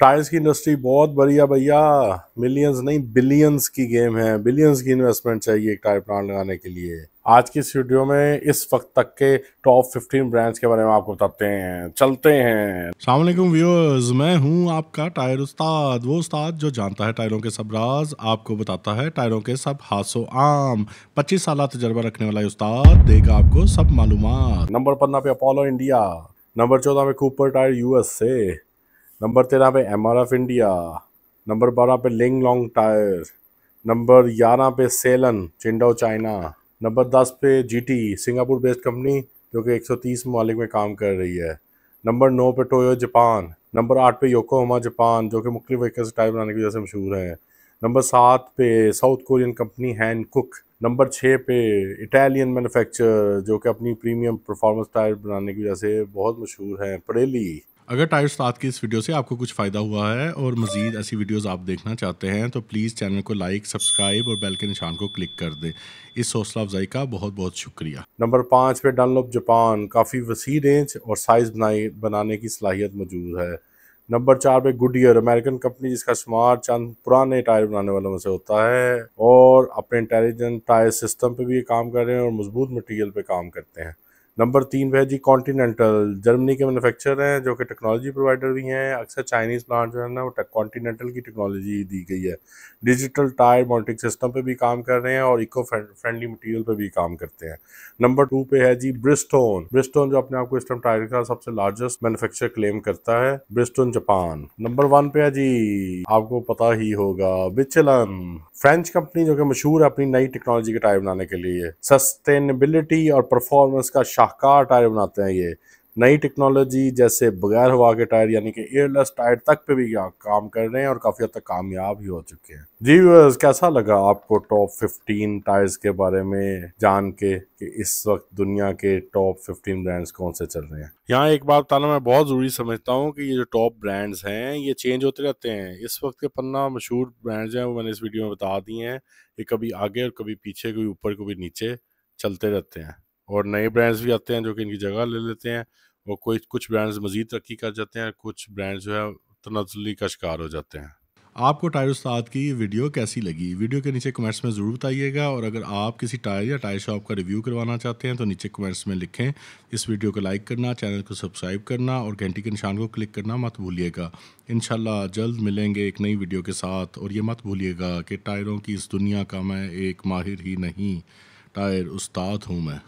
tyres की industry बहुत बढ़िया भैया मिलियंस नहीं बिलियंस की गेम है बिलियंस की इन्वेस्टमेंट चाहिए एक टायर प्लांट लगाने के लिए आज की स्टूडियो में इस वक्त तक के टॉप 15 ब्रांड्स के बारे में आपको बताते हैं चलते हैं सलामकुम व्यूअर्स मैं हूं आपका टायर उस्ताद वो उस्ताद जो जानता है टायरों के सब राज आपको बताता है टायरों के सब हाथों आम 25 साल तजर्बा रखने वाला उस्ताद देगा आपको सब मालूम नंबर पंद्रह पे अपोलो इंडिया नंबर चौदह पे कूपर टायर यूएसए नंबर तेरह पे एम आर एफ इंडिया नंबर बारह पे लिंग लॉन्ग टायर नंबर ग्यारह पे सेलन चिंडो चाइना नंबर दस पे जीटी सिंगापुर बेस्ड कंपनी जो कि एक सौ तीस ममालिक में काम कर रही है नंबर नौ पे टोयो जापान नंबर आठ पे योकोहमा जापान जो कि वहीकल से टायर बनाने की वजह से मशहूर हैं नंबर सात पे South Korean company Hankook number छः पे इटालियन मैनुफेक्चर जो कि अपनी प्रीमियम परफॉर्मेंस टायर बनाने की वजह से बहुत मशहूर हैं पड़ेली अगर टायर उस्ताद की इस वीडियो से आपको कुछ फ़ायदा हुआ है और मज़ीद ऐसी वीडियोस आप देखना चाहते हैं तो प्लीज़ चैनल को लाइक सब्सक्राइब और बेल के निशान को क्लिक कर दें इस हौसला अफजाई का बहुत बहुत शुक्रिया नंबर पाँच पे डनलोप जापान काफ़ी वसी रेंज और साइज़ बनाई बनाने की सलाहियत मौजूद है नंबर चार पे गुडियर अमेरिकन कंपनी जिसका शुमार चंद पुराने टायर बनाने वालों में से होता है और अपने इंटेलिजेंट टायर सिस्टम पे भी काम कर रहे हैं और मजबूत मटेरियल पे काम करते हैं नंबर तीन पे है जी कॉन्टीनेंटल जर्मनी के मैनुफेक्चर हैं जो कि टेक्नोलॉजी प्रोवाइडर भी हैं अक्सर चाइनीज़ प्लांट जो है ना वो कॉन्टीनेंटल की टेक्नोलॉजी दी गई है डिजिटल टायर मॉनिटरिंग सिस्टम पे भी काम कर रहे हैं और इको फ्रेंडली मटेरियल पे भी काम करते हैं नंबर टू पे है जी ब्रिस्टोन ब्रिस्टोन जो अपने आपको इस टाइम टायर का सबसे लार्जेस्ट मैनुफेक्चर क्लेम करता है ब्रिस्टोन जापान नंबर वन पे है जी आपको पता ही होगा विचलन फ्रेंच कंपनी जो कि मशहूर है अपनी नई टेक्नोलॉजी के टायर बनाने के लिए सस्टेनेबिलिटी और परफॉर्मेंस का शाहकार टायर बनाते हैं ये नई टेक्नोलॉजी जैसे बगैर हवा के टायर यानी कि एयरलेस टायर तक पे भी काम कर रहे हैं और काफ़ी हद तक कामयाब भी हो चुके हैं जी व्यूअर्स कैसा लगा आपको टॉप 15 टायर्स के बारे में जान के कि इस वक्त दुनिया के टॉप 15 ब्रांड्स कौन से चल रहे हैं यहाँ एक बात बताना मैं बहुत ज़रूरी समझता हूँ कि ये जो टॉप ब्रांड्स हैं ये चेंज होते रहते हैं इस वक्त के पन्ना मशहूर ब्रांड्स हैं वो मैंने इस वीडियो में बता दिए हैं ये कभी आगे और कभी पीछे कभी ऊपर कभी नीचे चलते रहते हैं और नए ब्रांड्स भी आते हैं जो कि इनकी जगह ले लेते हैं और कोई कुछ ब्रांड्स मज़ीद तरक्की कर जाते हैं कुछ ब्रांड्स जो है तनजली का शिकार हो जाते हैं आपको टायर उस्ताद की वीडियो कैसी लगी वीडियो के नीचे कमेंट्स में ज़रूर बताइएगा और अगर आप किसी टायर या टायर शॉप का रिव्यू करवाना चाहते हैं तो नीचे कमेंट्स में लिखें इस वीडियो को लाइक करना चैनल को सब्सक्राइब करना और घंटी के निशान को क्लिक करना मत भूलिएगा इन जल्द मिलेंगे एक नई वीडियो के साथ और ये मत भूलिएगा कि टायरों की इस दुनिया का मैं एक माहिर ही नहीं टायर उस्ताद हूँ मैं